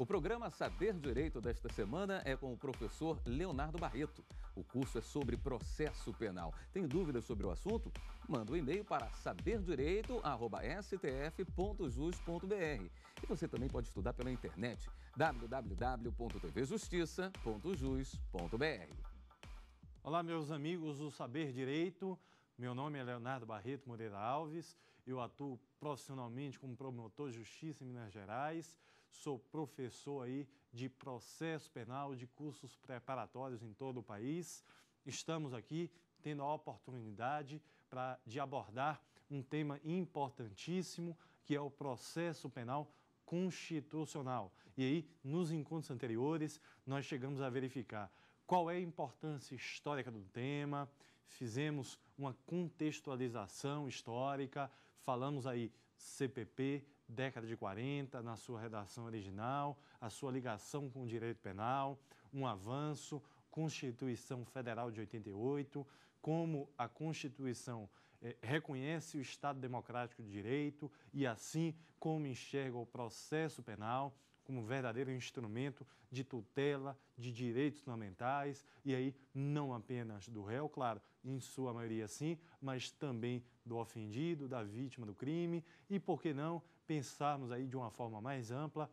O programa Saber Direito desta semana é com o professor Leonardo Barreto. O curso é sobre processo penal. Tem dúvidas sobre o assunto? Manda um e-mail para saberdireito.stf.jus.br. E você também pode estudar pela internet www.tvjustiça.jus.br. Olá, meus amigos do Saber Direito. Meu nome é Leonardo Barreto Moreira Alves. Eu atuo profissionalmente como promotor de justiça em Minas Gerais sou professor aí de processo penal, de cursos preparatórios em todo o país. Estamos aqui tendo a oportunidade pra, de abordar um tema importantíssimo, que é o processo penal constitucional. E aí, nos encontros anteriores, nós chegamos a verificar qual é a importância histórica do tema, fizemos uma contextualização histórica, falamos aí CPP, década de 40, na sua redação original, a sua ligação com o direito penal, um avanço, Constituição Federal de 88, como a Constituição eh, reconhece o Estado Democrático de Direito e assim como enxerga o processo penal como verdadeiro instrumento de tutela de direitos fundamentais e aí não apenas do réu, claro, em sua maioria sim, mas também do ofendido, da vítima do crime e, por que não, pensarmos aí de uma forma mais ampla,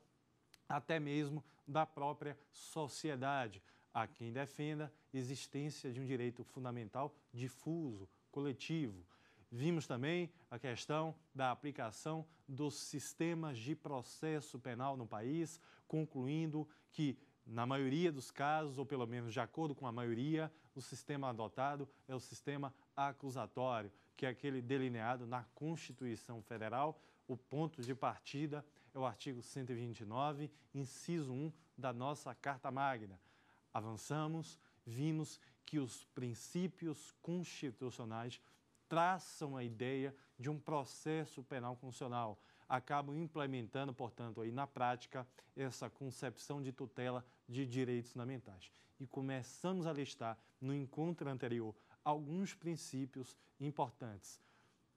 até mesmo da própria sociedade, a quem defenda a existência de um direito fundamental difuso, coletivo. Vimos também a questão da aplicação dos sistemas de processo penal no país, concluindo que, na maioria dos casos, ou pelo menos de acordo com a maioria, o sistema adotado é o sistema acusatório, que é aquele delineado na Constituição Federal. O ponto de partida é o artigo 129, inciso 1 da nossa Carta Magna. Avançamos, vimos que os princípios constitucionais traçam a ideia de um processo penal constitucional, acabam implementando, portanto, aí na prática, essa concepção de tutela de direitos fundamentais. E começamos a listar no encontro anterior alguns princípios importantes.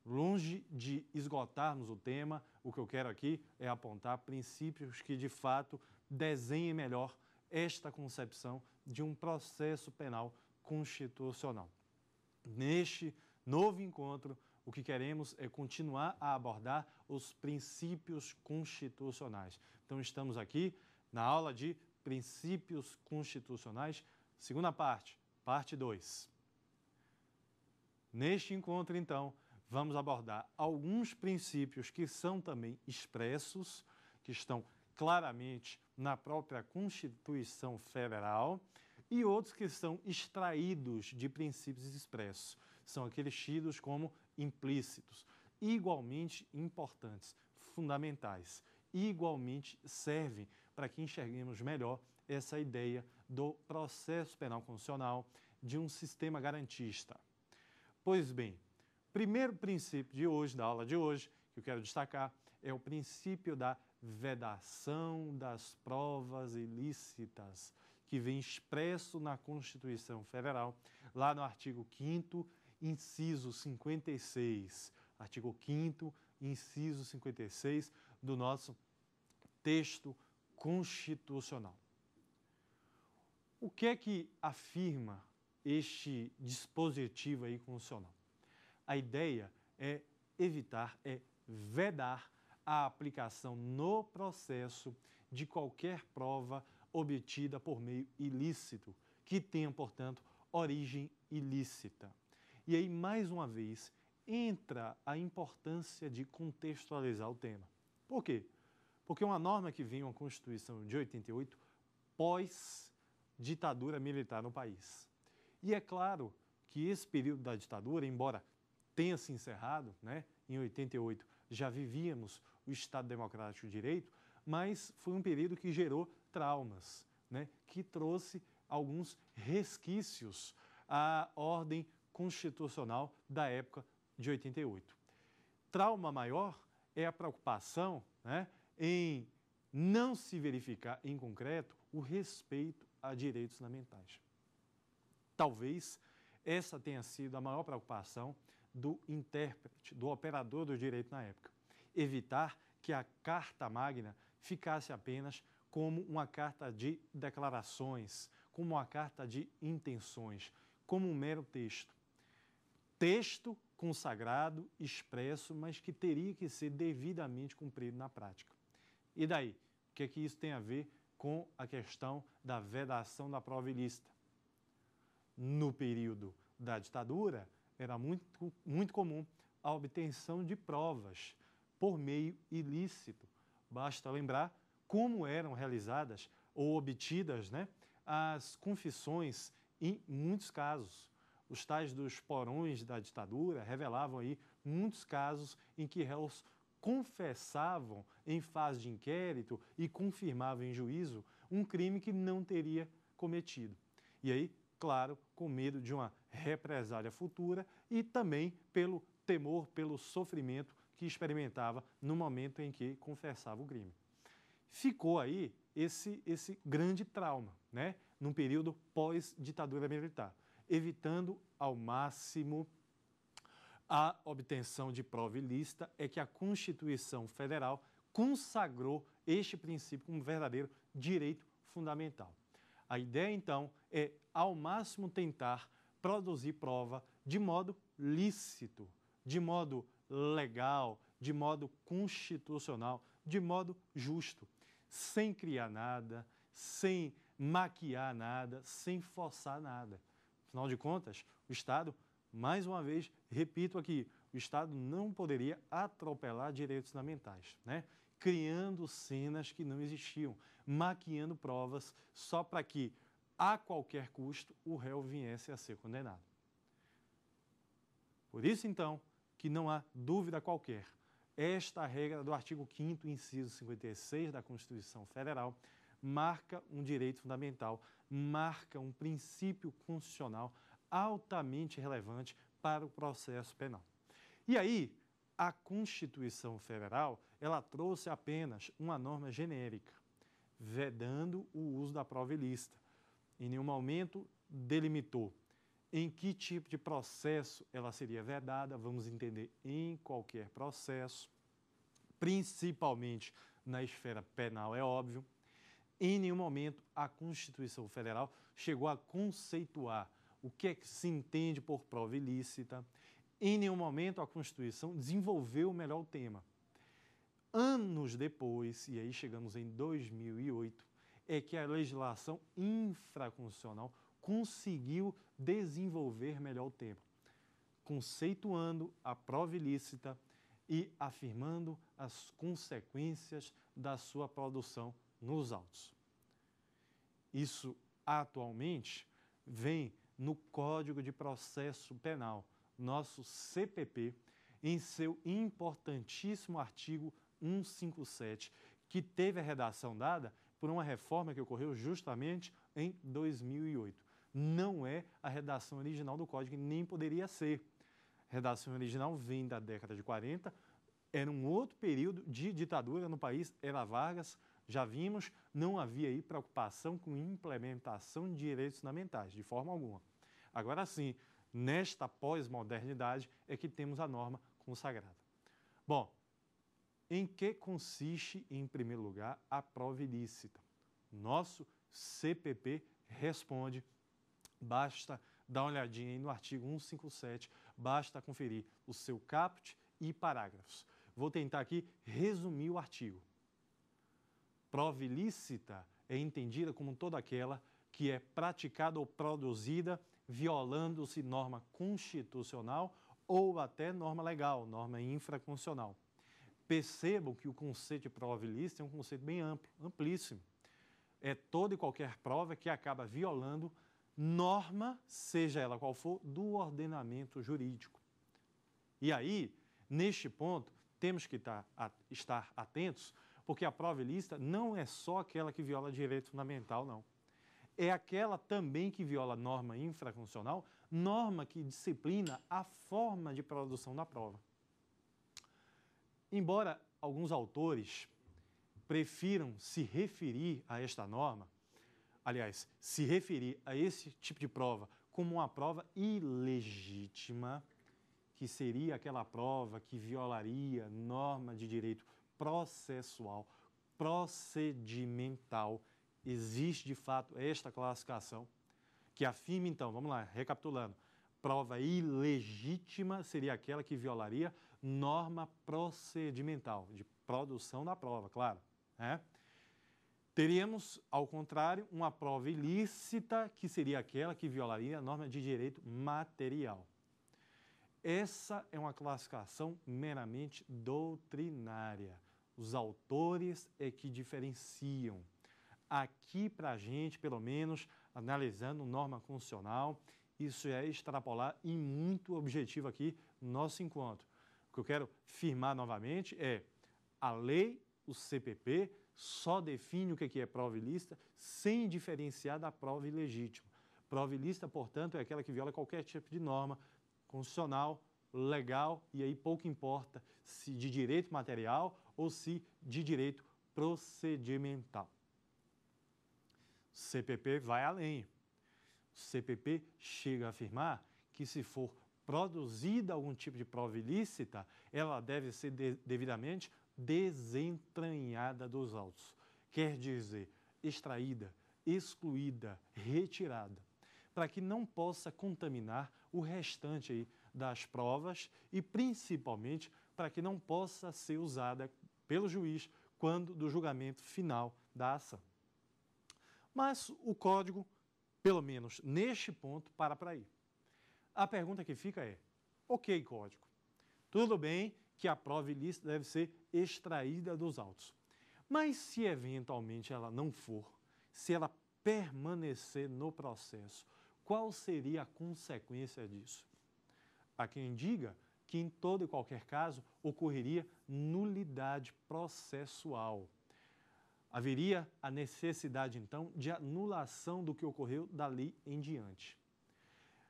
Longe de esgotarmos o tema, o que eu quero aqui é apontar princípios que de fato desenhem melhor esta concepção de um processo penal constitucional. Neste novo encontro, o que queremos é continuar a abordar os princípios constitucionais. Então, estamos aqui na aula de princípios constitucionais, segunda parte, parte 2. Neste encontro, então, vamos abordar alguns princípios que são também expressos, que estão claramente na própria Constituição Federal, e outros que são extraídos de princípios expressos são aqueles tidos como implícitos, igualmente importantes, fundamentais, igualmente servem para que enxerguemos melhor essa ideia do processo penal constitucional de um sistema garantista. Pois bem, primeiro princípio de hoje, da aula de hoje, que eu quero destacar, é o princípio da vedação das provas ilícitas, que vem expresso na Constituição Federal, lá no artigo 5 inciso 56, artigo 5 inciso 56 do nosso texto constitucional. O que é que afirma este dispositivo aí constitucional? A ideia é evitar, é vedar a aplicação no processo de qualquer prova obtida por meio ilícito, que tenha, portanto, origem ilícita. E aí, mais uma vez, entra a importância de contextualizar o tema. Por quê? Porque uma norma que vem uma Constituição de 88 pós-ditadura militar no país. E é claro que esse período da ditadura, embora tenha se encerrado, né, em 88 já vivíamos o Estado Democrático de Direito, mas foi um período que gerou traumas, né, que trouxe alguns resquícios à ordem constitucional da época de 88. Trauma maior é a preocupação né, em não se verificar em concreto o respeito a direitos fundamentais. Talvez essa tenha sido a maior preocupação do intérprete, do operador do direito na época. Evitar que a Carta Magna ficasse apenas como uma carta de declarações, como uma carta de intenções, como um mero texto texto consagrado, expresso, mas que teria que ser devidamente cumprido na prática. E daí? O que é que isso tem a ver com a questão da vedação da prova ilícita? No período da ditadura, era muito, muito comum a obtenção de provas por meio ilícito. Basta lembrar como eram realizadas ou obtidas né, as confissões em muitos casos. Os tais dos porões da ditadura revelavam aí muitos casos em que réus confessavam em fase de inquérito e confirmavam em juízo um crime que não teria cometido. E aí, claro, com medo de uma represália futura e também pelo temor, pelo sofrimento que experimentava no momento em que confessava o crime. Ficou aí esse, esse grande trauma, né? num período pós-ditadura militar evitando ao máximo a obtenção de prova ilícita, é que a Constituição Federal consagrou este princípio como verdadeiro direito fundamental. A ideia, então, é ao máximo tentar produzir prova de modo lícito, de modo legal, de modo constitucional, de modo justo, sem criar nada, sem maquiar nada, sem forçar nada. Afinal de contas, o Estado, mais uma vez, repito aqui, o Estado não poderia atropelar direitos fundamentais, né? criando cenas que não existiam, maquiando provas só para que, a qualquer custo, o réu viesse a ser condenado. Por isso, então, que não há dúvida qualquer, esta regra do artigo 5º, inciso 56 da Constituição Federal marca um direito fundamental, marca um princípio constitucional altamente relevante para o processo penal. E aí, a Constituição Federal, ela trouxe apenas uma norma genérica, vedando o uso da prova ilícita. Em nenhum momento delimitou em que tipo de processo ela seria vedada, vamos entender em qualquer processo, principalmente na esfera penal, é óbvio, em nenhum momento a Constituição Federal chegou a conceituar o que é que se entende por prova ilícita. Em nenhum momento a Constituição desenvolveu melhor o tema. Anos depois, e aí chegamos em 2008, é que a legislação infraconstitucional conseguiu desenvolver melhor o tema, conceituando a prova ilícita e afirmando as consequências da sua produção nos autos. Isso atualmente vem no Código de Processo Penal, nosso CPP, em seu importantíssimo artigo 157, que teve a redação dada por uma reforma que ocorreu justamente em 2008. Não é a redação original do código, nem poderia ser. A redação original vem da década de 40, era um outro período de ditadura no país, era Vargas, já vimos, não havia aí preocupação com implementação de direitos fundamentais, de forma alguma. Agora sim, nesta pós-modernidade é que temos a norma consagrada. Bom, em que consiste, em primeiro lugar, a prova ilícita? Nosso CPP responde, basta dar uma olhadinha aí no artigo 157, basta conferir o seu caput e parágrafos. Vou tentar aqui resumir o artigo. Prova ilícita é entendida como toda aquela que é praticada ou produzida violando-se norma constitucional ou até norma legal, norma infraconstitucional. Percebam que o conceito de prova ilícita é um conceito bem amplo, amplíssimo. É toda e qualquer prova que acaba violando norma, seja ela qual for, do ordenamento jurídico. E aí, neste ponto, temos que estar atentos porque a prova ilícita não é só aquela que viola direito fundamental, não. É aquela também que viola norma infraconstitucional, norma que disciplina a forma de produção da prova. Embora alguns autores prefiram se referir a esta norma, aliás, se referir a esse tipo de prova como uma prova ilegítima, que seria aquela prova que violaria norma de direito processual, procedimental. Existe de fato esta classificação que afirma, então, vamos lá, recapitulando: prova ilegítima seria aquela que violaria norma procedimental, de produção da prova, claro. Né? Teríamos, ao contrário, uma prova ilícita, que seria aquela que violaria a norma de direito material. Essa é uma classificação meramente doutrinária. Os autores é que diferenciam. Aqui, para a gente, pelo menos, analisando norma constitucional, isso é extrapolar e muito objetivo aqui nosso encontro. O que eu quero firmar novamente é a lei, o CPP, só define o é que é prova ilícita sem diferenciar da prova ilegítima. Prova ilícita, portanto, é aquela que viola qualquer tipo de norma constitucional, legal e aí pouco importa se de direito material ou se de direito procedimental. O CPP vai além. O CPP chega a afirmar que se for produzida algum tipo de prova ilícita, ela deve ser de, devidamente desentranhada dos autos. Quer dizer, extraída, excluída, retirada, para que não possa contaminar o restante aí das provas e principalmente para que não possa ser usada pelo juiz quando do julgamento final da ação. Mas o código, pelo menos neste ponto, para para aí. A pergunta que fica é: ok, código, tudo bem que a prova ilícita deve ser extraída dos autos, mas se eventualmente ela não for, se ela permanecer no processo, qual seria a consequência disso? Há quem diga que, em todo e qualquer caso, ocorreria nulidade processual. Haveria a necessidade, então, de anulação do que ocorreu dali em diante.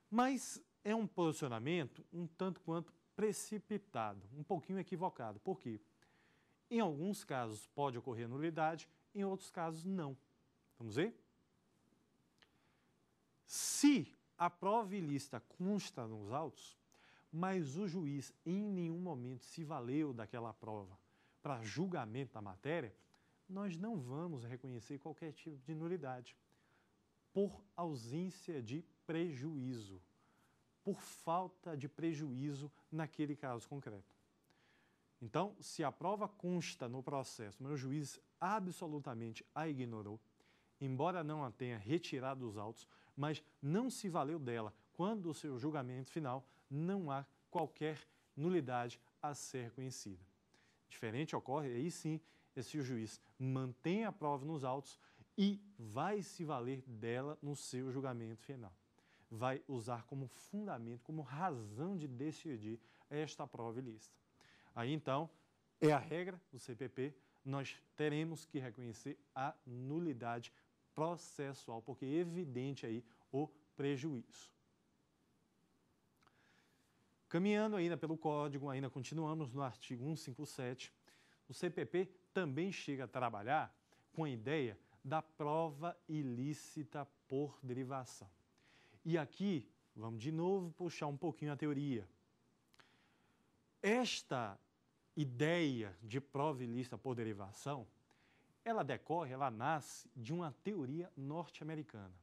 Mas é um posicionamento um tanto quanto precipitado, um pouquinho equivocado. Por quê? Em alguns casos pode ocorrer nulidade, em outros casos não. Vamos ver? Se a prova ilícita consta nos autos, mas o juiz em nenhum momento se valeu daquela prova para julgamento da matéria, nós não vamos reconhecer qualquer tipo de nulidade por ausência de prejuízo, por falta de prejuízo naquele caso concreto. Então, se a prova consta no processo, mas o juiz absolutamente a ignorou, embora não a tenha retirado dos autos, mas não se valeu dela quando o seu julgamento final, não há qualquer nulidade a ser conhecida. Diferente ocorre, aí sim, se o juiz mantém a prova nos autos e vai se valer dela no seu julgamento final. Vai usar como fundamento, como razão de decidir esta prova ilícita. Aí então, é a regra do CPP, nós teremos que reconhecer a nulidade processual, porque é evidente aí o prejuízo. Caminhando ainda pelo código, ainda continuamos no artigo 157, o CPP também chega a trabalhar com a ideia da prova ilícita por derivação. E aqui, vamos de novo puxar um pouquinho a teoria. Esta ideia de prova ilícita por derivação, ela decorre, ela nasce de uma teoria norte-americana,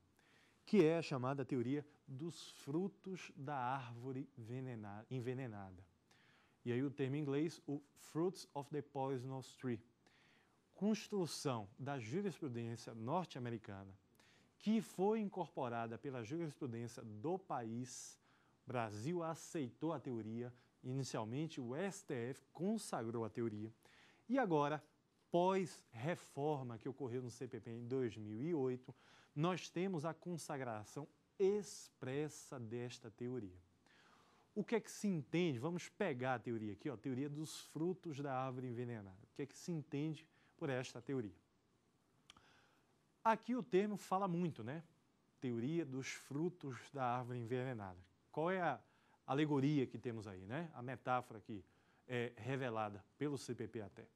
que é a chamada teoria dos frutos da árvore envenenada. E aí o termo em inglês, o Fruits of the Poisonous Tree. Construção da jurisprudência norte-americana, que foi incorporada pela jurisprudência do país, Brasil aceitou a teoria, inicialmente o STF consagrou a teoria, e agora, pós-reforma que ocorreu no CPP em 2008, nós temos a consagração expressa desta teoria. O que é que se entende? Vamos pegar a teoria aqui, ó, a teoria dos frutos da árvore envenenada. O que é que se entende por esta teoria? Aqui o termo fala muito, né? Teoria dos frutos da árvore envenenada. Qual é a alegoria que temos aí, né? A metáfora aqui é revelada pelo CPP até.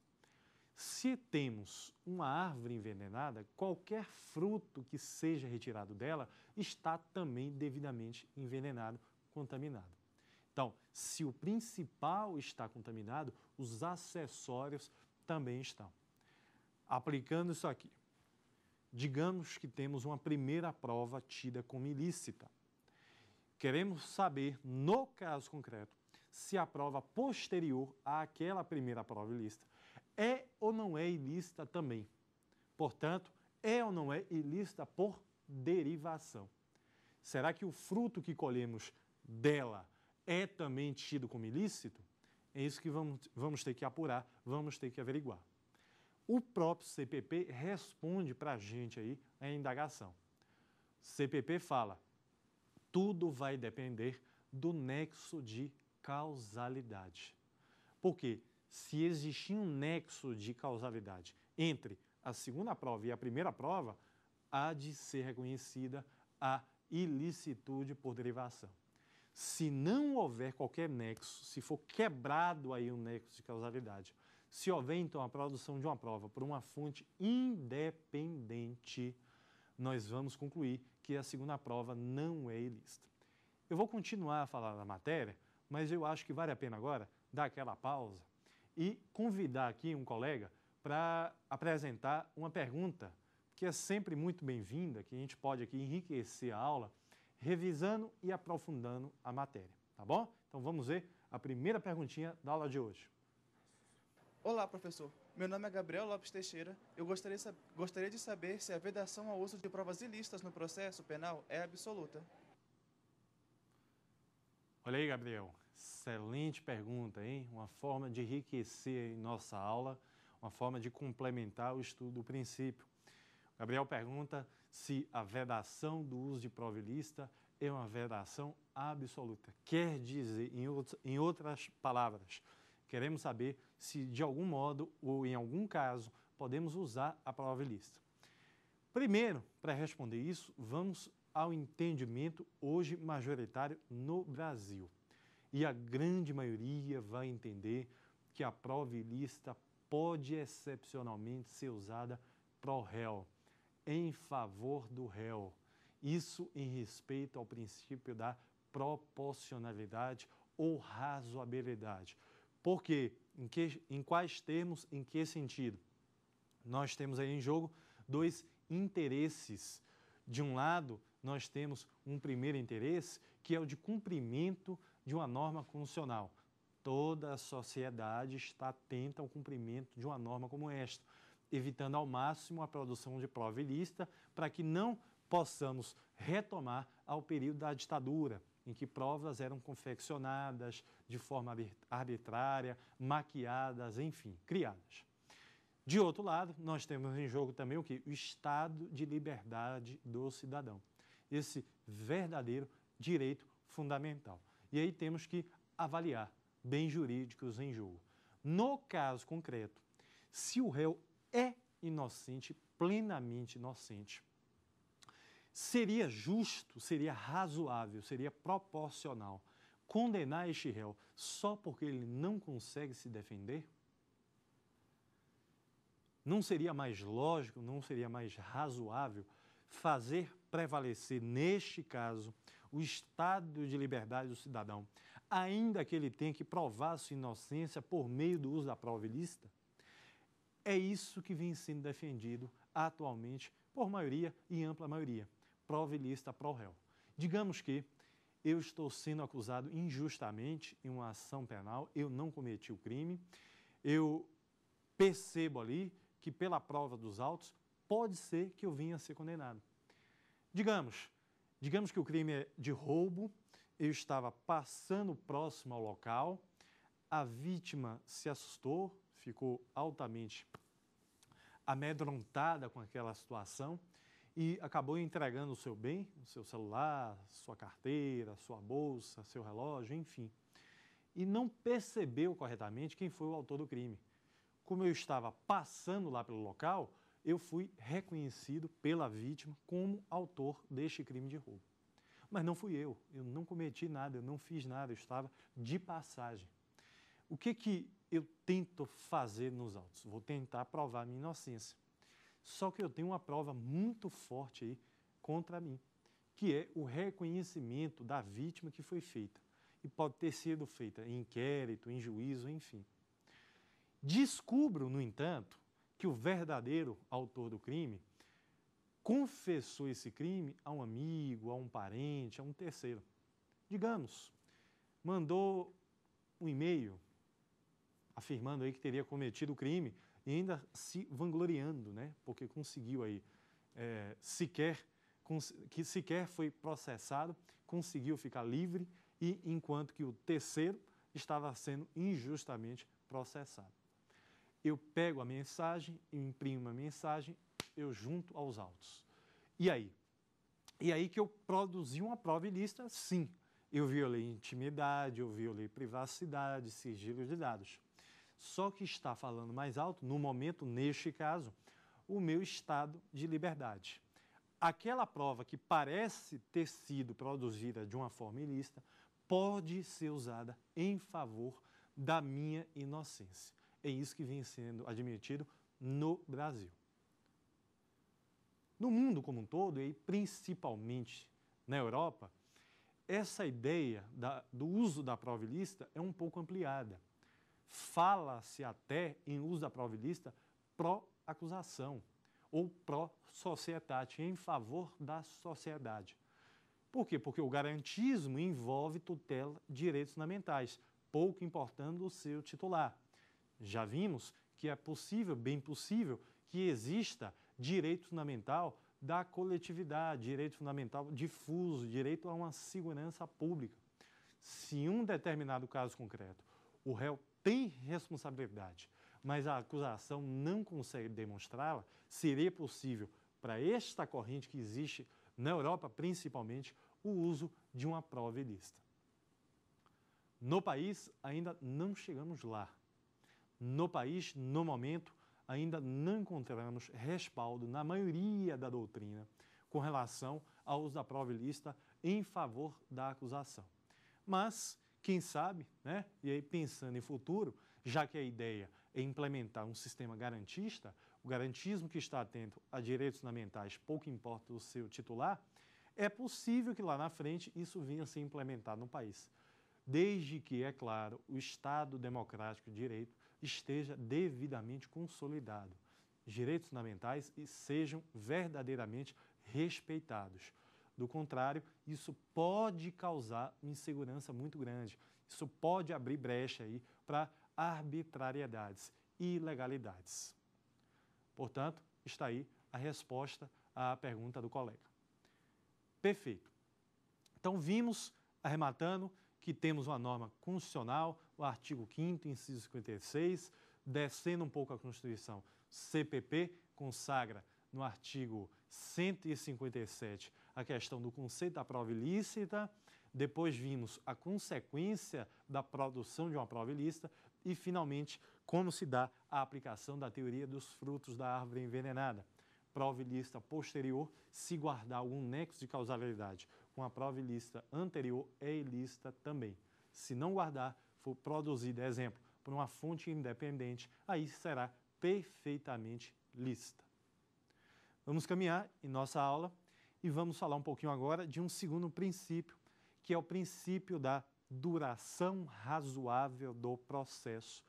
Se temos uma árvore envenenada, qualquer fruto que seja retirado dela está também devidamente envenenado, contaminado. Então, se o principal está contaminado, os acessórios também estão. Aplicando isso aqui, digamos que temos uma primeira prova tida como ilícita. Queremos saber, no caso concreto, se a prova posterior àquela primeira prova ilícita é ou não é ilícita também. Portanto, é ou não é ilícita por derivação. Será que o fruto que colhemos dela é também tido como ilícito? É isso que vamos, vamos ter que apurar, vamos ter que averiguar. O próprio CPP responde para a gente aí a indagação. CPP fala, tudo vai depender do nexo de causalidade. Porque se existia um nexo de causalidade entre a segunda prova e a primeira prova, há de ser reconhecida a ilicitude por derivação. Se não houver qualquer nexo, se for quebrado aí um nexo de causalidade, se houver então a produção de uma prova por uma fonte independente, nós vamos concluir que a segunda prova não é ilícita. Eu vou continuar a falar da matéria, mas eu acho que vale a pena agora dar aquela pausa e convidar aqui um colega para apresentar uma pergunta que é sempre muito bem-vinda, que a gente pode aqui enriquecer a aula, revisando e aprofundando a matéria, tá bom? Então vamos ver a primeira perguntinha da aula de hoje. Olá, professor. Meu nome é Gabriel Lopes Teixeira. Eu gostaria, gostaria de saber se a vedação ao uso de provas ilícitas no processo penal é absoluta. Olha aí, Gabriel. Excelente pergunta, hein? Uma forma de enriquecer em nossa aula, uma forma de complementar o estudo do princípio. O Gabriel pergunta se a vedação do uso de provelista é uma vedação absoluta. Quer dizer, em, em outras palavras, queremos saber se de algum modo ou em algum caso podemos usar a provelista. Primeiro, para responder isso, vamos ao entendimento hoje majoritário no Brasil e a grande maioria vai entender que a ilícita pode excepcionalmente ser usada pro réu, em favor do réu. Isso em respeito ao princípio da proporcionalidade ou razoabilidade. Por quê? Em, que, em quais termos, em que sentido? Nós temos aí em jogo dois interesses. De um lado, nós temos um primeiro interesse, que é o de cumprimento de uma norma constitucional. Toda a sociedade está atenta ao cumprimento de uma norma como esta, evitando ao máximo a produção de prova ilícita para que não possamos retomar ao período da ditadura, em que provas eram confeccionadas de forma arbitrária, maquiadas, enfim, criadas. De outro lado, nós temos em jogo também o que? O estado de liberdade do cidadão. Esse verdadeiro direito fundamental. E aí temos que avaliar bens jurídicos em jogo. No caso concreto, se o réu é inocente, plenamente inocente, seria justo, seria razoável, seria proporcional condenar este réu só porque ele não consegue se defender? Não seria mais lógico, não seria mais razoável fazer prevalecer, neste caso, o estado de liberdade do cidadão, ainda que ele tenha que provar sua inocência por meio do uso da prova ilícita? É isso que vem sendo defendido atualmente por maioria e ampla maioria. Prova ilícita pro réu. Digamos que eu estou sendo acusado injustamente em uma ação penal, eu não cometi o crime, eu percebo ali que pela prova dos autos pode ser que eu vinha a ser condenado. Digamos, Digamos que o crime é de roubo, eu estava passando próximo ao local, a vítima se assustou, ficou altamente amedrontada com aquela situação e acabou entregando o seu bem, o seu celular, sua carteira, sua bolsa, seu relógio, enfim. E não percebeu corretamente quem foi o autor do crime. Como eu estava passando lá pelo local, eu fui reconhecido pela vítima como autor deste crime de roubo. Mas não fui eu, eu não cometi nada, eu não fiz nada, eu estava de passagem. O que, que eu tento fazer nos autos? Vou tentar provar minha inocência. Só que eu tenho uma prova muito forte aí contra mim, que é o reconhecimento da vítima que foi feita. E pode ter sido feita em inquérito, em juízo, enfim. Descubro, no entanto, que o verdadeiro autor do crime confessou esse crime a um amigo, a um parente, a um terceiro. Digamos, mandou um e-mail afirmando aí que teria cometido o crime e ainda se vangloriando, né? Porque conseguiu aí é, sequer que sequer foi processado, conseguiu ficar livre e enquanto que o terceiro estava sendo injustamente processado eu pego a mensagem, eu imprimo a mensagem, eu junto aos autos. E aí? E aí que eu produzi uma prova ilícita, sim. Eu violei intimidade, eu violei privacidade, sigilo de dados. Só que está falando mais alto, no momento, neste caso, o meu estado de liberdade. Aquela prova que parece ter sido produzida de uma forma ilícita pode ser usada em favor da minha inocência. É isso que vem sendo admitido no Brasil. No mundo como um todo, e principalmente na Europa, essa ideia da, do uso da provilista é um pouco ampliada. Fala-se até em uso da provilista pró-acusação ou pró-societate, em favor da sociedade. Por quê? Porque o garantismo envolve tutela de direitos fundamentais, pouco importando o seu titular já vimos que é possível, bem possível, que exista direito fundamental da coletividade, direito fundamental difuso, direito a uma segurança pública. Se um determinado caso concreto o réu tem responsabilidade, mas a acusação não consegue demonstrá-la, seria possível para esta corrente que existe na Europa, principalmente, o uso de uma prova ilícita. No país, ainda não chegamos lá. No país, no momento, ainda não encontramos respaldo na maioria da doutrina com relação ao uso da prova ilícita em favor da acusação. Mas, quem sabe, né? e aí pensando em futuro, já que a ideia é implementar um sistema garantista, o garantismo que está atento a direitos fundamentais, pouco importa o seu titular, é possível que lá na frente isso venha a ser implementado no país. Desde que, é claro, o Estado Democrático de Direito esteja devidamente consolidado, direitos fundamentais e sejam verdadeiramente respeitados. Do contrário, isso pode causar uma insegurança muito grande. Isso pode abrir brecha aí para arbitrariedades e ilegalidades. Portanto, está aí a resposta à pergunta do colega. Perfeito. Então vimos, arrematando, que temos uma norma constitucional, o artigo 5º, inciso 56, descendo um pouco a Constituição, CPP consagra no artigo 157 a questão do conceito da prova ilícita, depois vimos a consequência da produção de uma prova ilícita e, finalmente, como se dá a aplicação da teoria dos frutos da árvore envenenada. Prova ilícita posterior se guardar algum nexo de causalidade com a prova ilícita anterior é ilícita também. Se não guardar, for produzida, exemplo, por uma fonte independente, aí será perfeitamente lícita. Vamos caminhar em nossa aula e vamos falar um pouquinho agora de um segundo princípio, que é o princípio da duração razoável do processo,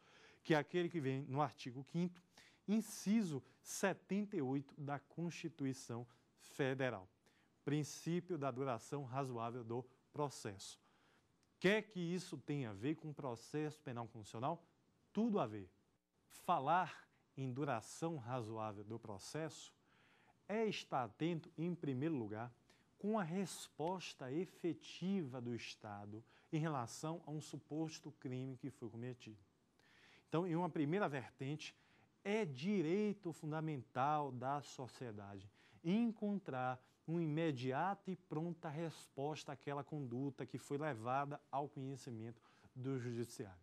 que é aquele que vem no artigo 5 inciso 78 da Constituição Federal princípio da duração razoável do processo. Quer que isso tenha a ver com o processo penal constitucional? Tudo a ver. Falar em duração razoável do processo é estar atento, em primeiro lugar, com a resposta efetiva do Estado em relação a um suposto crime que foi cometido. Então, em uma primeira vertente, é direito fundamental da sociedade encontrar uma imediata e pronta resposta àquela conduta que foi levada ao conhecimento do judiciário.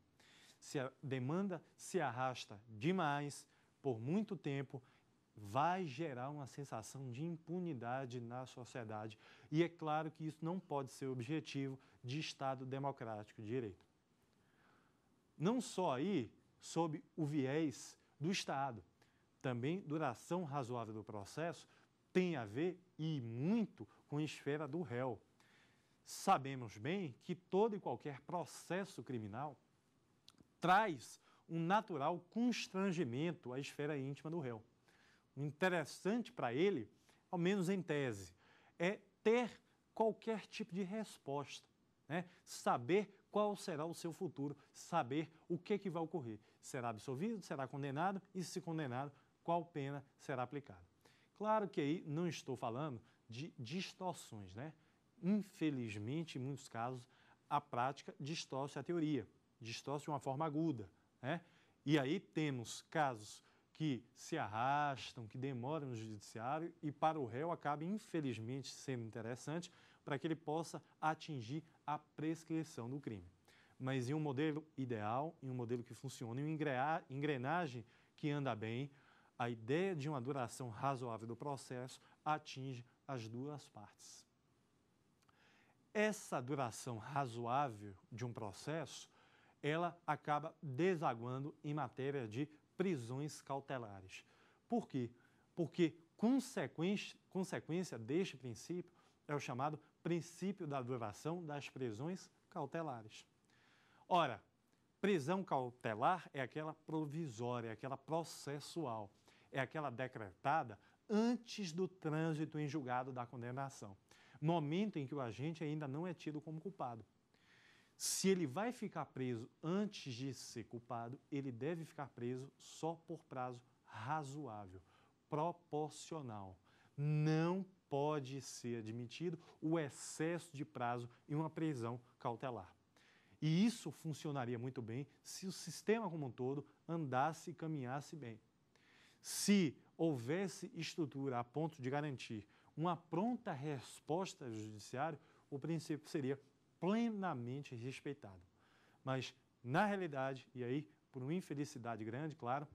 Se a demanda se arrasta demais por muito tempo, vai gerar uma sensação de impunidade na sociedade. E é claro que isso não pode ser objetivo de Estado democrático de direito. Não só aí sob o viés do Estado, também duração razoável do processo tem a ver e muito com a esfera do réu. Sabemos bem que todo e qualquer processo criminal traz um natural constrangimento à esfera íntima do réu. O interessante para ele, ao menos em tese, é ter qualquer tipo de resposta, né? saber qual será o seu futuro, saber o que, que vai ocorrer. Será absolvido, será condenado e, se condenado, qual pena será aplicada. Claro que aí não estou falando de distorções, né? Infelizmente, em muitos casos, a prática distorce a teoria, distorce de uma forma aguda, né? E aí temos casos que se arrastam, que demoram no judiciário e para o réu acaba, infelizmente, sendo interessante para que ele possa atingir a prescrição do crime. Mas em um modelo ideal, em um modelo que funciona, em uma engrenagem que anda bem, a ideia de uma duração razoável do processo atinge as duas partes. Essa duração razoável de um processo, ela acaba desaguando em matéria de prisões cautelares. Por quê? Porque consequência, consequência deste princípio é o chamado princípio da duração das prisões cautelares. Ora, prisão cautelar é aquela provisória, é aquela processual é aquela decretada antes do trânsito em julgado da condenação, momento em que o agente ainda não é tido como culpado. Se ele vai ficar preso antes de ser culpado, ele deve ficar preso só por prazo razoável, proporcional. Não pode ser admitido o excesso de prazo em uma prisão cautelar. E isso funcionaria muito bem se o sistema como um todo andasse e caminhasse bem se houvesse estrutura a ponto de garantir uma pronta resposta do judiciário, o princípio seria plenamente respeitado. Mas, na realidade, e aí, por uma infelicidade grande, claro,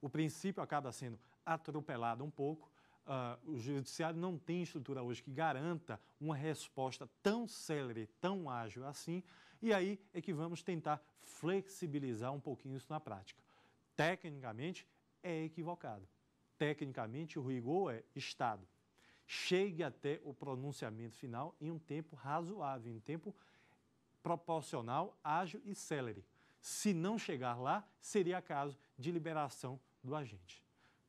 o princípio acaba sendo atropelado um pouco. Uh, o judiciário não tem estrutura hoje que garanta uma resposta tão célere, tão ágil assim, e aí é que vamos tentar flexibilizar um pouquinho isso na prática. Tecnicamente, é equivocado. Tecnicamente, o rigor é Estado. Chegue até o pronunciamento final em um tempo razoável, em um tempo proporcional, ágil e célere. Se não chegar lá, seria caso de liberação do agente.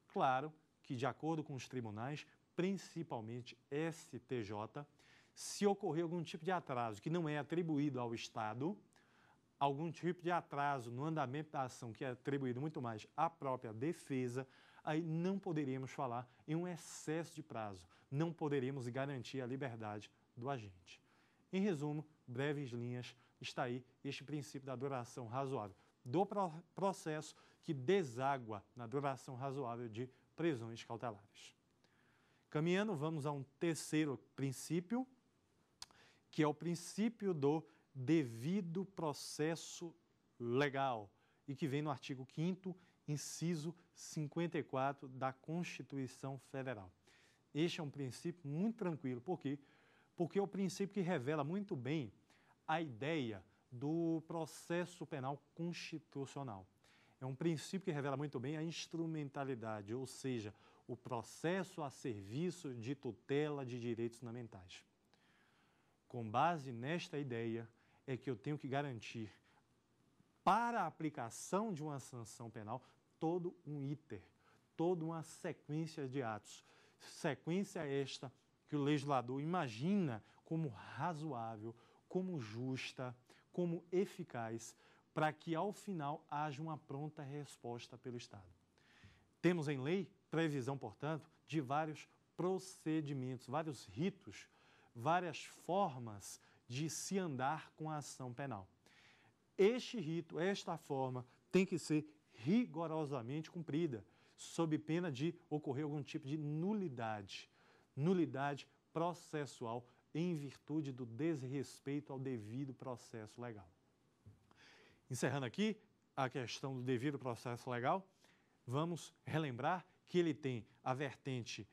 Claro que, de acordo com os tribunais, principalmente STJ, se ocorrer algum tipo de atraso que não é atribuído ao Estado, algum tipo de atraso no andamento da ação que é atribuído muito mais à própria defesa, aí não poderíamos falar em um excesso de prazo, não poderíamos garantir a liberdade do agente. Em resumo, breves linhas, está aí este princípio da duração razoável, do processo que deságua na duração razoável de prisões cautelares. Caminhando, vamos a um terceiro princípio, que é o princípio do devido processo legal e que vem no artigo 5 inciso 54 da Constituição Federal. Este é um princípio muito tranquilo, por quê? Porque é o princípio que revela muito bem a ideia do processo penal constitucional. É um princípio que revela muito bem a instrumentalidade, ou seja, o processo a serviço de tutela de direitos fundamentais. Com base nesta ideia, é que eu tenho que garantir para a aplicação de uma sanção penal todo um iter, toda uma sequência de atos. Sequência esta que o legislador imagina como razoável, como justa, como eficaz, para que ao final haja uma pronta resposta pelo Estado. Temos em lei previsão, portanto, de vários procedimentos, vários ritos, várias formas de se andar com a ação penal. Este rito, esta forma, tem que ser rigorosamente cumprida, sob pena de ocorrer algum tipo de nulidade, nulidade processual em virtude do desrespeito ao devido processo legal. Encerrando aqui a questão do devido processo legal, vamos relembrar que ele tem a vertente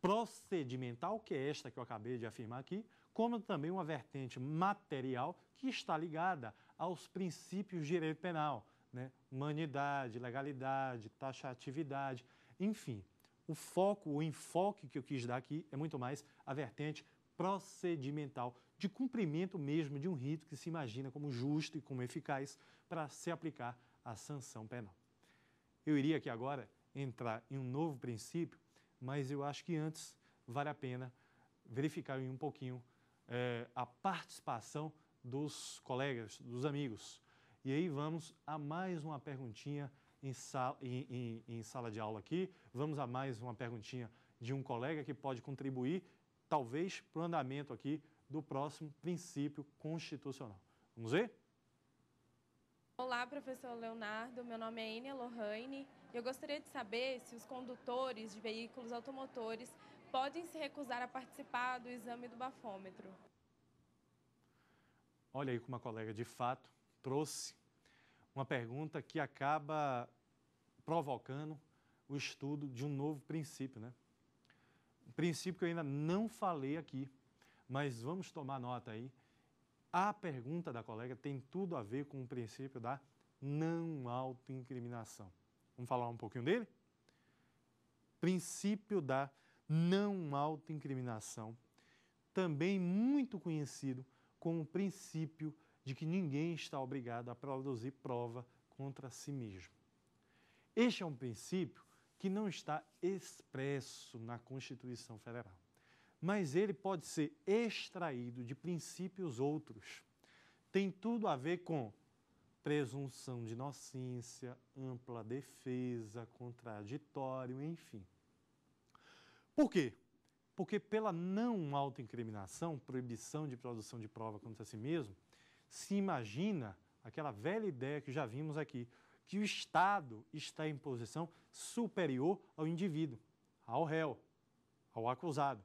procedimental, que é esta que eu acabei de afirmar aqui, como também uma vertente material que está ligada aos princípios de direito penal, né? humanidade, legalidade, taxatividade, enfim. O foco, o enfoque que eu quis dar aqui é muito mais a vertente procedimental, de cumprimento mesmo de um rito que se imagina como justo e como eficaz para se aplicar a sanção penal. Eu iria aqui agora entrar em um novo princípio, mas eu acho que antes vale a pena verificar um pouquinho é, a participação dos colegas, dos amigos. E aí vamos a mais uma perguntinha em sala, em, em, em sala de aula aqui, vamos a mais uma perguntinha de um colega que pode contribuir, talvez, para o andamento aqui do próximo princípio constitucional. Vamos ver? Olá, professor Leonardo. Meu nome é Enia Lohane. Eu gostaria de saber se os condutores de veículos automotores podem se recusar a participar do exame do bafômetro. Olha aí como a colega de fato trouxe uma pergunta que acaba provocando o estudo de um novo princípio, né? Um princípio que eu ainda não falei aqui, mas vamos tomar nota aí. A pergunta da colega tem tudo a ver com o princípio da não autoincriminação. Vamos falar um pouquinho dele? Princípio da não autoincriminação, também muito conhecido como o princípio de que ninguém está obrigado a produzir prova contra si mesmo. Este é um princípio que não está expresso na Constituição Federal, mas ele pode ser extraído de princípios outros. Tem tudo a ver com presunção de inocência, ampla defesa, contraditório, enfim. Por quê? Porque pela não autoincriminação, proibição de produção de prova contra si mesmo, se imagina aquela velha ideia que já vimos aqui, que o Estado está em posição superior ao indivíduo, ao réu, ao acusado.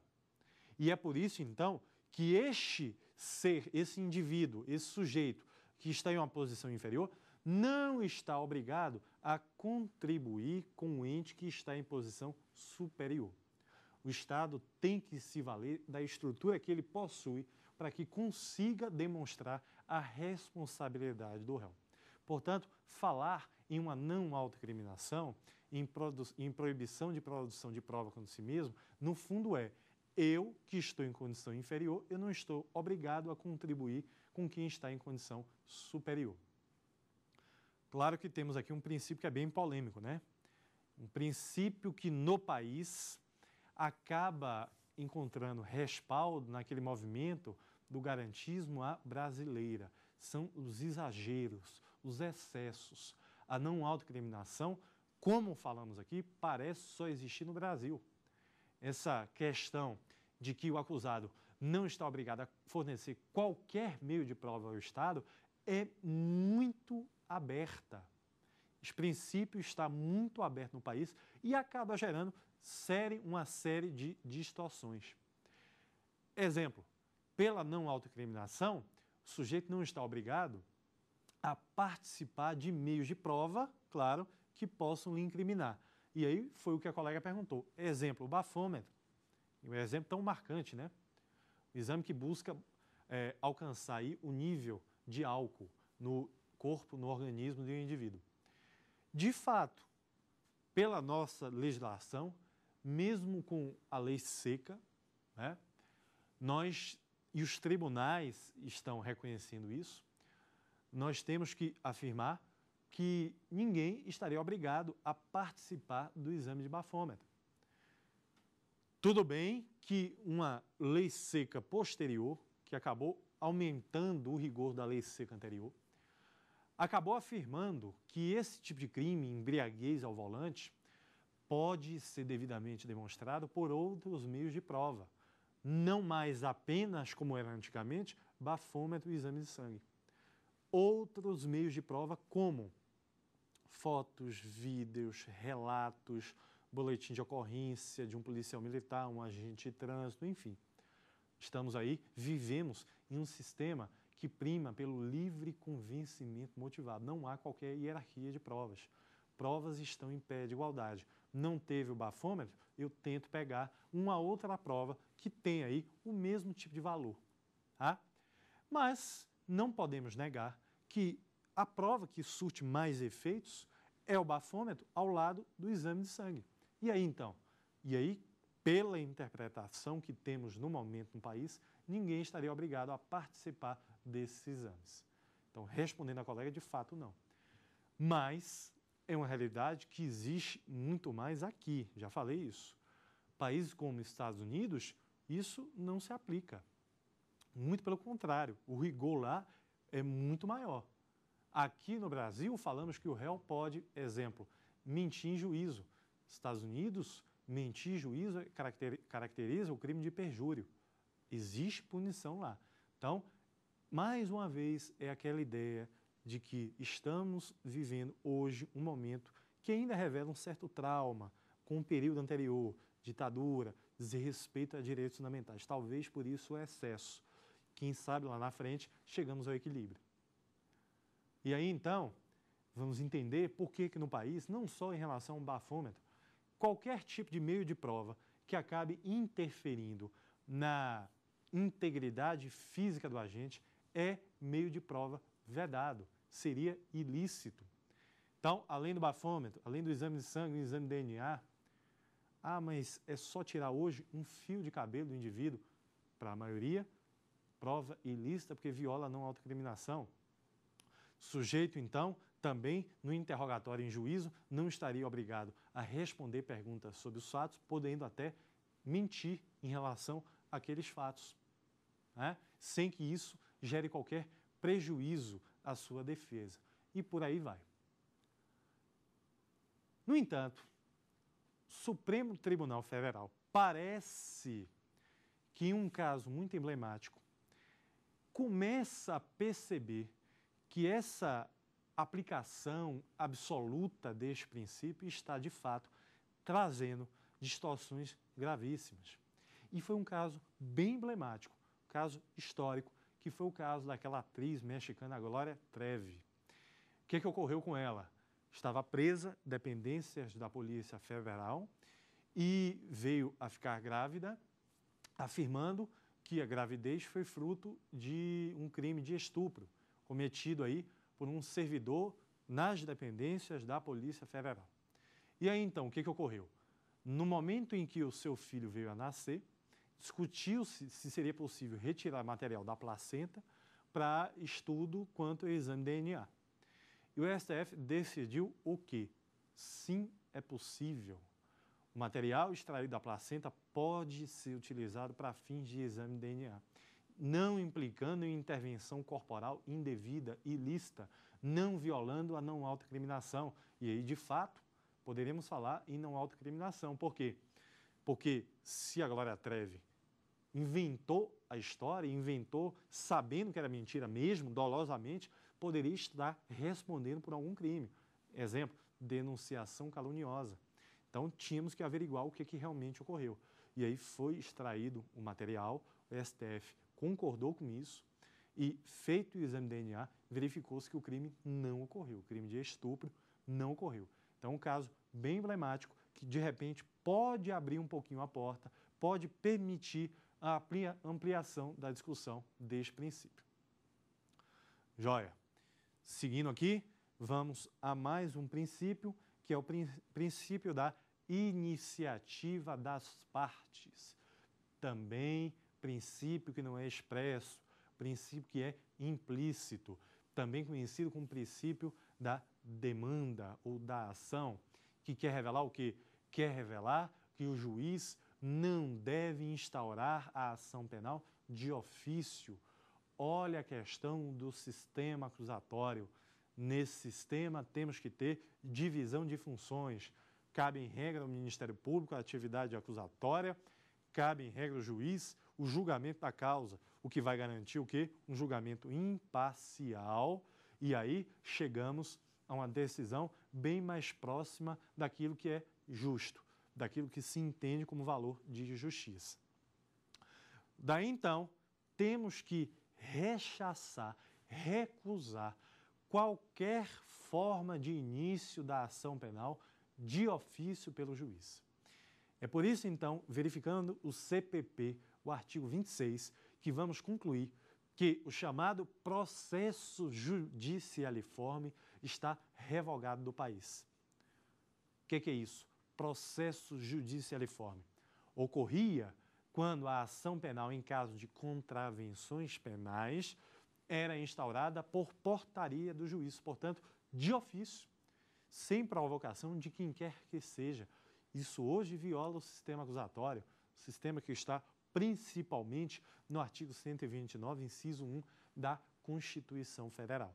E é por isso, então, que este ser, esse indivíduo, esse sujeito que está em uma posição inferior, não está obrigado a contribuir com o ente que está em posição superior. O Estado tem que se valer da estrutura que ele possui para que consiga demonstrar a responsabilidade do réu. Portanto, falar em uma não autocriminação, em, em proibição de produção de prova contra si mesmo, no fundo é eu, que estou em condição inferior, eu não estou obrigado a contribuir com quem está em condição superior. Claro que temos aqui um princípio que é bem polêmico, né? Um princípio que no país acaba encontrando respaldo naquele movimento do garantismo à brasileira. São os exageros, os excessos. A não autocriminação, como falamos aqui, parece só existir no Brasil. Essa questão de que o acusado não está obrigado a fornecer qualquer meio de prova ao Estado é muito aberta. Esse princípio está muito aberto no país e acaba gerando série, uma série de distorções. Exemplo, pela não autocriminação, o sujeito não está obrigado a participar de meios de prova, claro, que possam lhe incriminar. E aí foi o que a colega perguntou. Exemplo, o bafômetro. Um exemplo tão marcante, né? O exame que busca é, alcançar aí o nível de álcool no corpo, no organismo do indivíduo. De fato, pela nossa legislação, mesmo com a lei seca, né, nós, e os tribunais estão reconhecendo isso, nós temos que afirmar que ninguém estaria obrigado a participar do exame de bafômetro. Tudo bem que uma lei seca posterior, que acabou aumentando o rigor da lei seca anterior, acabou afirmando que esse tipo de crime, embriaguez ao volante, pode ser devidamente demonstrado por outros meios de prova, não mais apenas como era antigamente, bafômetro e exame de sangue. Outros meios de prova, como fotos, vídeos, relatos, boletim de ocorrência de um policial militar, um agente de trânsito, enfim. Estamos aí, vivemos em um sistema que prima pelo livre convencimento motivado. Não há qualquer hierarquia de provas. Provas estão em pé de igualdade não teve o bafômetro, eu tento pegar uma outra prova que tem aí o mesmo tipo de valor. Tá? Mas não podemos negar que a prova que surte mais efeitos é o bafômetro ao lado do exame de sangue. E aí então? E aí, pela interpretação que temos no momento no país, ninguém estaria obrigado a participar desses exames. Então, respondendo à colega, de fato não. Mas é uma realidade que existe muito mais aqui, já falei isso. Países como Estados Unidos, isso não se aplica. Muito pelo contrário, o rigor lá é muito maior. Aqui no Brasil, falamos que o réu pode, exemplo, mentir em juízo. Estados Unidos, mentir em juízo caracteriza o crime de perjúrio. Existe punição lá. Então, mais uma vez, é aquela ideia de que estamos vivendo hoje um momento que ainda revela um certo trauma com o período anterior, ditadura, desrespeito a direitos fundamentais. Talvez por isso o excesso. Quem sabe lá na frente chegamos ao equilíbrio. E aí então, vamos entender por que, que no país, não só em relação ao bafômetro, qualquer tipo de meio de prova que acabe interferindo na integridade física do agente é meio de prova vedado, seria ilícito. Então, além do bafômetro, além do exame de sangue, do exame de DNA, ah, mas é só tirar hoje um fio de cabelo do indivíduo? Para a maioria, prova ilícita porque viola não autocriminação. Sujeito, então, também no interrogatório em juízo, não estaria obrigado a responder perguntas sobre os fatos, podendo até mentir em relação àqueles fatos, né? sem que isso gere qualquer prejuízo à sua defesa. E por aí vai. No entanto, o Supremo Tribunal Federal parece que, em um caso muito emblemático, começa a perceber que essa aplicação absoluta deste princípio está, de fato, trazendo distorções gravíssimas. E foi um caso bem emblemático, um caso histórico que foi o caso daquela atriz mexicana Glória Trevi. O que, é que ocorreu com ela? Estava presa, dependências da Polícia Federal, e veio a ficar grávida, afirmando que a gravidez foi fruto de um crime de estupro cometido aí por um servidor nas dependências da Polícia Federal. E aí então, o que, é que ocorreu? No momento em que o seu filho veio a nascer, discutiu-se se seria possível retirar material da placenta para estudo quanto ao exame de DNA. E o STF decidiu o que? Sim, é possível. O material extraído da placenta pode ser utilizado para fins de exame de DNA, não implicando em intervenção corporal indevida, ilícita, não violando a não autocriminação. E aí, de fato, poderemos falar em não autocriminação. Por quê? Porque se a Glória Treve inventou a história, inventou, sabendo que era mentira mesmo, dolosamente, poderia estar respondendo por algum crime. Exemplo, denunciação caluniosa. Então tínhamos que averiguar o que, é que realmente ocorreu. E aí foi extraído o material, o STF concordou com isso e, feito o exame de DNA, verificou-se que o crime não ocorreu, o crime de estupro não ocorreu. Então, um caso bem emblemático que, de repente, pode abrir um pouquinho a porta, pode permitir a ampliação da discussão deste princípio. Joia! Seguindo aqui, vamos a mais um princípio, que é o prin princípio da iniciativa das partes. Também princípio que não é expresso, princípio que é implícito, também conhecido como princípio da demanda ou da ação, que quer revelar o que? Quer revelar que o juiz não deve instaurar a ação penal de ofício. Olha a questão do sistema acusatório. Nesse sistema, temos que ter divisão de funções. Cabe, em regra, ao Ministério Público a atividade acusatória, cabe, em regra, ao juiz o julgamento da causa, o que vai garantir o quê? Um julgamento imparcial. E aí chegamos a uma decisão bem mais próxima daquilo que é justo daquilo que se entende como valor de justiça. Daí então, temos que rechaçar, recusar qualquer forma de início da ação penal de ofício pelo juiz. É por isso, então, verificando o CPP, o artigo 26, que vamos concluir que o chamado processo judicialiforme está revogado do país. O que, que, é isso? processo judicialiforme. Ocorria quando a ação penal em caso de contravenções penais era instaurada por portaria do juiz, portanto, de ofício, sem provocação de quem quer que seja. Isso hoje viola o sistema acusatório, sistema que está principalmente no artigo 129, inciso 1 da Constituição Federal.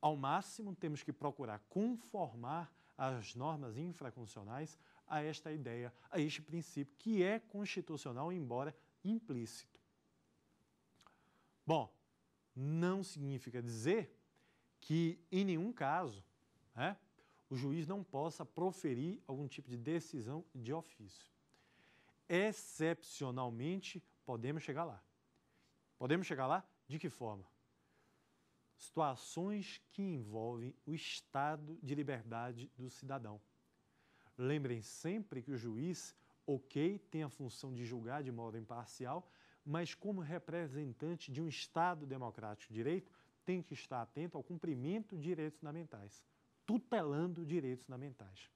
Ao máximo, temos que procurar conformar as normas infraconstitucionais a esta ideia, a este princípio que é constitucional, embora implícito. Bom, não significa dizer que em nenhum caso né, o juiz não possa proferir algum tipo de decisão de ofício. Excepcionalmente, podemos chegar lá. Podemos chegar lá de que forma? situações que envolvem o estado de liberdade do cidadão. Lembrem sempre que o juiz, ok, tem a função de julgar de modo imparcial, mas como representante de um Estado democrático de direito, tem que estar atento ao cumprimento de direitos fundamentais, tutelando direitos fundamentais.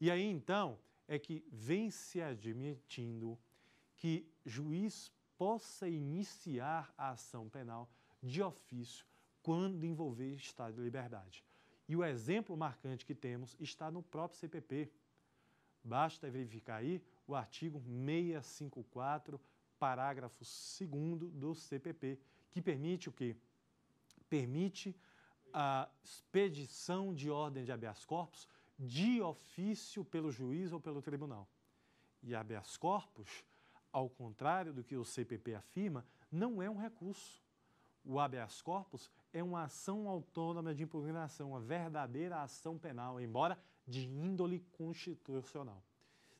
E aí então é que vem se admitindo que juiz possa iniciar a ação penal de ofício quando envolver Estado de Liberdade. E o exemplo marcante que temos está no próprio CPP. Basta verificar aí o artigo 654, parágrafo 2 do CPP, que permite o quê? Permite a expedição de ordem de habeas corpus de ofício pelo juiz ou pelo tribunal. E habeas corpus, ao contrário do que o CPP afirma, não é um recurso. O habeas corpus é uma ação autônoma de impugnação, uma verdadeira ação penal, embora de índole constitucional.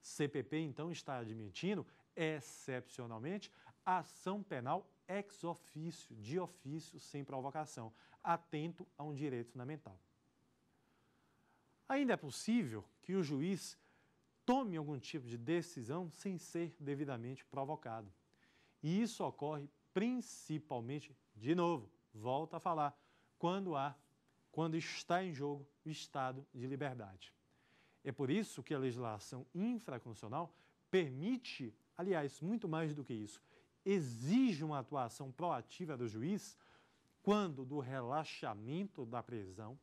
CPP, então, está admitindo, excepcionalmente, ação penal ex ofício, de ofício, sem provocação, atento a um direito fundamental. Ainda é possível que o juiz tome algum tipo de decisão sem ser devidamente provocado. E isso ocorre principalmente, de novo, volta a falar, quando há, quando está em jogo o estado de liberdade. É por isso que a legislação infraconstitucional permite, aliás, muito mais do que isso, exige uma atuação proativa do juiz quando do relaxamento da prisão,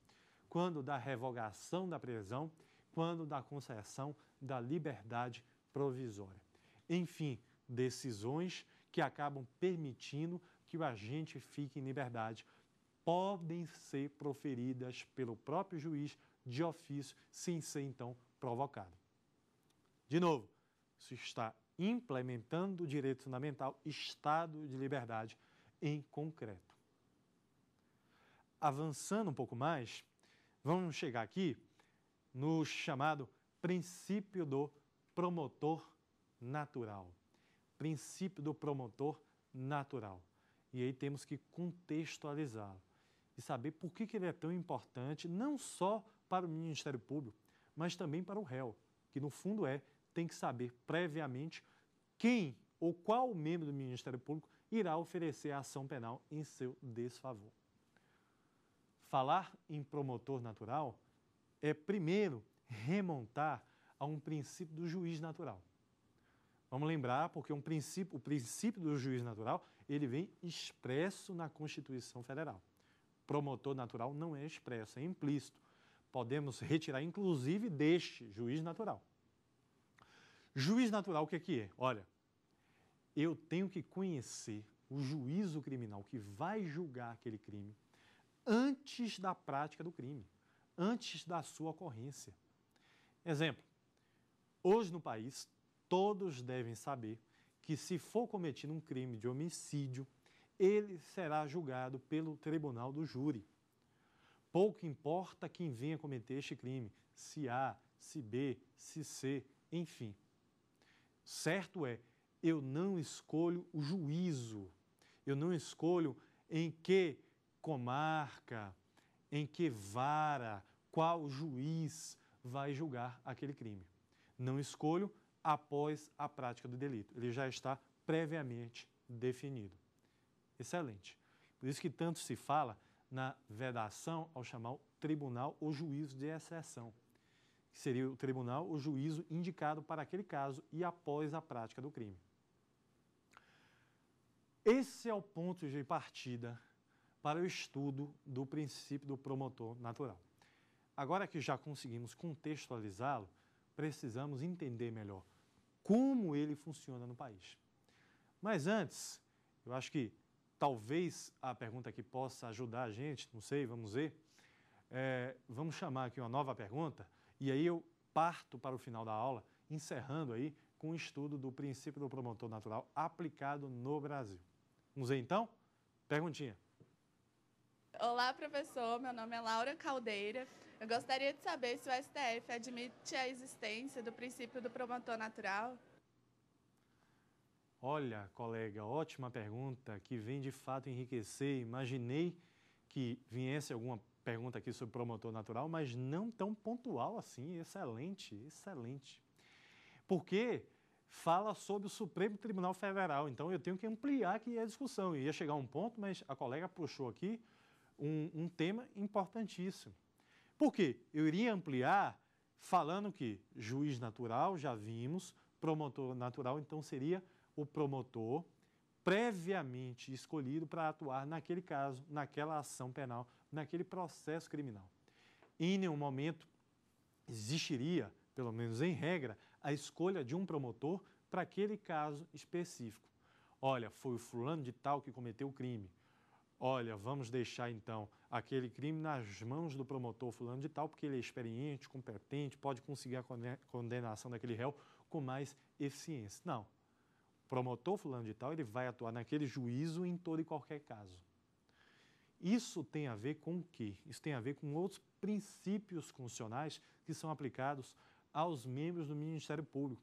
quando da revogação da prisão, quando da concessão da liberdade provisória. Enfim, decisões que acabam permitindo que o agente fique em liberdade podem ser proferidas pelo próprio juiz de ofício, sem ser então provocado. De novo, se está implementando o direito fundamental, estado de liberdade em concreto. Avançando um pouco mais, vamos chegar aqui no chamado princípio do promotor natural. Princípio do promotor natural. E aí temos que contextualizá-lo e saber por que, que ele é tão importante, não só para o Ministério Público, mas também para o réu, que no fundo é, tem que saber previamente quem ou qual membro do Ministério Público irá oferecer a ação penal em seu desfavor. Falar em promotor natural é, primeiro, remontar a um princípio do juiz natural. Vamos lembrar, porque um princípio, o princípio do juiz natural ele vem expresso na Constituição Federal. Promotor natural não é expresso, é implícito. Podemos retirar, inclusive, deste juiz natural. Juiz natural, o que é que é? Olha, eu tenho que conhecer o juízo criminal que vai julgar aquele crime antes da prática do crime, antes da sua ocorrência. Exemplo: hoje no país, todos devem saber que, se for cometido um crime de homicídio, ele será julgado pelo tribunal do júri. Pouco importa quem venha cometer este crime, se A, se B, se C, enfim. Certo é, eu não escolho o juízo, eu não escolho em que comarca, em que vara, qual juiz vai julgar aquele crime. Não escolho após a prática do delito. Ele já está previamente definido. Excelente. Por isso que tanto se fala na vedação ao chamar o tribunal ou juízo de exceção, que seria o tribunal ou juízo indicado para aquele caso e após a prática do crime. Esse é o ponto de partida para o estudo do princípio do promotor natural. Agora que já conseguimos contextualizá-lo, precisamos entender melhor como ele funciona no país. Mas antes, eu acho que talvez a pergunta que possa ajudar a gente, não sei, vamos ver. É, vamos chamar aqui uma nova pergunta e aí eu parto para o final da aula, encerrando aí com um estudo do princípio do promotor natural aplicado no Brasil. Vamos ver então? Perguntinha. Olá, professor. Meu nome é Laura Caldeira. Eu gostaria de saber se o STF admite a existência do princípio do promotor natural. Olha, colega, ótima pergunta que vem de fato enriquecer. Imaginei que viesse alguma pergunta aqui sobre promotor natural, mas não tão pontual assim. Excelente, excelente. Porque fala sobre o Supremo Tribunal Federal, então eu tenho que ampliar aqui a discussão. Eu ia chegar a um ponto, mas a colega puxou aqui um, um tema importantíssimo. Por quê? Eu iria ampliar falando que juiz natural, já vimos, promotor natural, então seria o promotor previamente escolhido para atuar naquele caso, naquela ação penal, naquele processo criminal. Em nenhum momento existiria, pelo menos em regra, a escolha de um promotor para aquele caso específico. Olha, foi o fulano de tal que cometeu o crime. Olha, vamos deixar então aquele crime nas mãos do promotor fulano de tal, porque ele é experiente, competente, pode conseguir a condenação daquele réu com mais eficiência. Não. O promotor fulano de tal, ele vai atuar naquele juízo em todo e qualquer caso. Isso tem a ver com o quê? Isso tem a ver com outros princípios constitucionais que são aplicados aos membros do Ministério Público.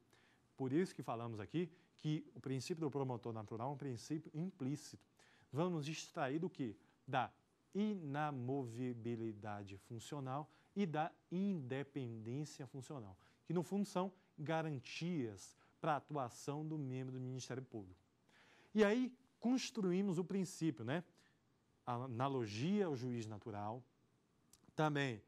Por isso que falamos aqui que o princípio do promotor natural é um princípio implícito. Vamos extrair do que? Da inamovibilidade funcional e da independência funcional, que no fundo são garantias para a atuação do membro do Ministério Público. E aí construímos o princípio, né? A analogia ao juiz natural, também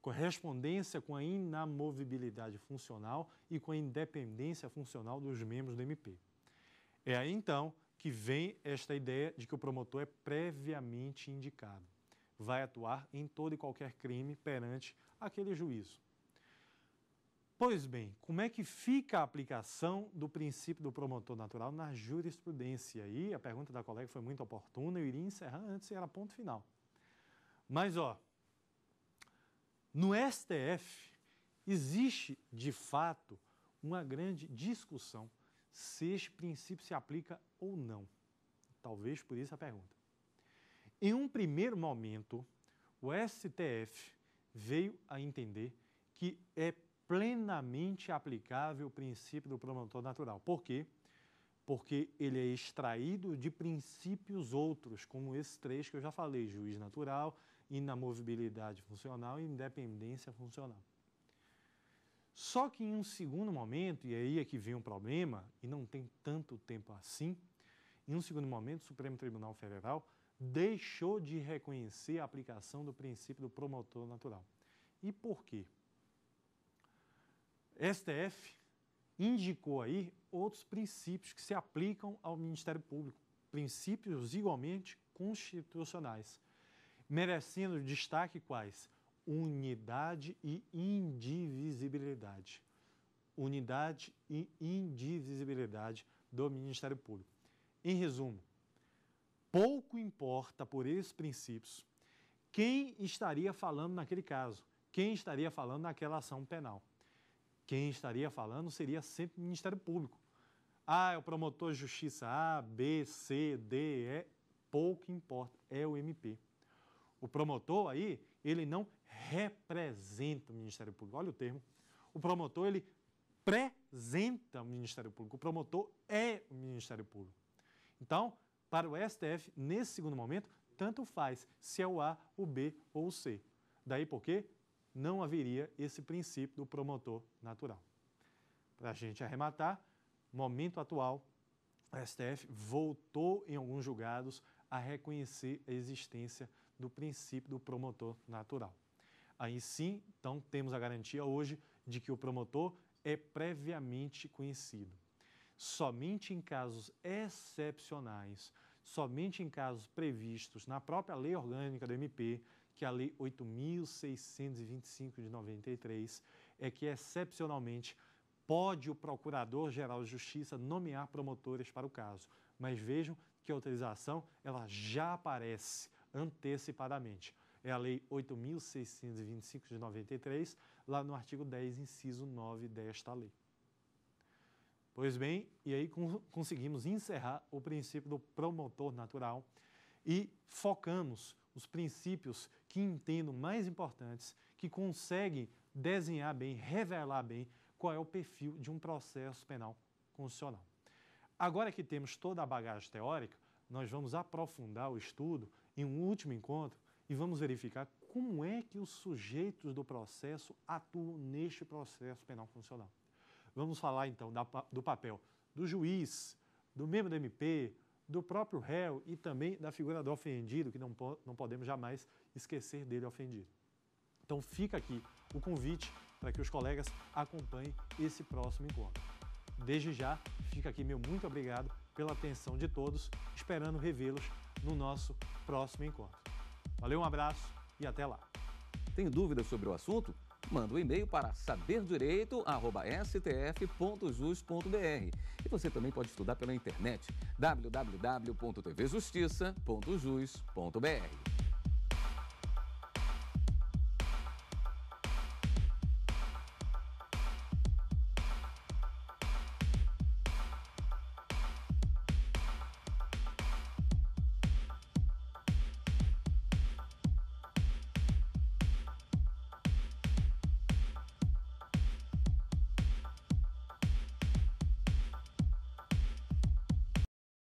correspondência com a inamovibilidade funcional e com a independência funcional dos membros do MP. É aí então que vem esta ideia de que o promotor é previamente indicado. Vai atuar em todo e qualquer crime perante aquele juízo. Pois bem, como é que fica a aplicação do princípio do promotor natural na jurisprudência? E a pergunta da colega foi muito oportuna, eu iria encerrar antes e era ponto final. Mas, ó, no STF existe, de fato, uma grande discussão se este princípio se aplica ou não. Talvez por isso a pergunta. Em um primeiro momento, o STF veio a entender que é plenamente aplicável o princípio do promotor natural. Por quê? Porque ele é extraído de princípios outros, como esses três que eu já falei: juiz natural, inamovibilidade funcional e independência funcional. Só que em um segundo momento, e aí é que vem um problema, e não tem tanto tempo assim, em um segundo momento, o Supremo Tribunal Federal deixou de reconhecer a aplicação do princípio do promotor natural. E por quê? STF indicou aí outros princípios que se aplicam ao Ministério Público, princípios igualmente constitucionais, merecendo destaque quais? unidade e indivisibilidade. Unidade e indivisibilidade do Ministério Público. Em resumo, pouco importa por esses princípios quem estaria falando naquele caso, quem estaria falando naquela ação penal. Quem estaria falando seria sempre o Ministério Público. Ah, é o promotor de justiça A, B, C, D, E, pouco importa, é o MP. O promotor aí, ele não representa o Ministério Público. Olha o termo. O promotor, ele presenta o Ministério Público. O promotor é o Ministério Público. Então, para o STF, nesse segundo momento, tanto faz se é o A, o B ou o C. Daí porque não haveria esse princípio do promotor natural. Para a gente arrematar, momento atual, o STF voltou em alguns julgados a reconhecer a existência do princípio do promotor natural aí sim, então temos a garantia hoje de que o promotor é previamente conhecido. Somente em casos excepcionais, somente em casos previstos na própria lei orgânica do MP, que é a Lei 8.625 de 93, é que excepcionalmente pode o Procurador-Geral de Justiça nomear promotores para o caso. Mas vejam que a autorização ela já aparece antecipadamente é a Lei 8.625 de 93, lá no artigo 10, inciso 9 desta lei. Pois bem, e aí conseguimos encerrar o princípio do promotor natural e focamos os princípios que entendo mais importantes, que conseguem desenhar bem, revelar bem qual é o perfil de um processo penal constitucional. Agora que temos toda a bagagem teórica, nós vamos aprofundar o estudo em um último encontro e vamos verificar como é que os sujeitos do processo atuam neste processo penal funcional. Vamos falar então da, do papel do juiz, do membro do MP, do próprio réu e também da figura do ofendido, que não, não podemos jamais esquecer dele ofendido. Então fica aqui o convite para que os colegas acompanhem esse próximo encontro. Desde já, fica aqui meu muito obrigado pela atenção de todos, esperando revê-los no nosso próximo encontro. Valeu, um abraço e até lá. Tem dúvidas sobre o assunto? Manda um e-mail para saberdireito.stf.jus.br. E você também pode estudar pela internet www.tvjustiça.jus.br.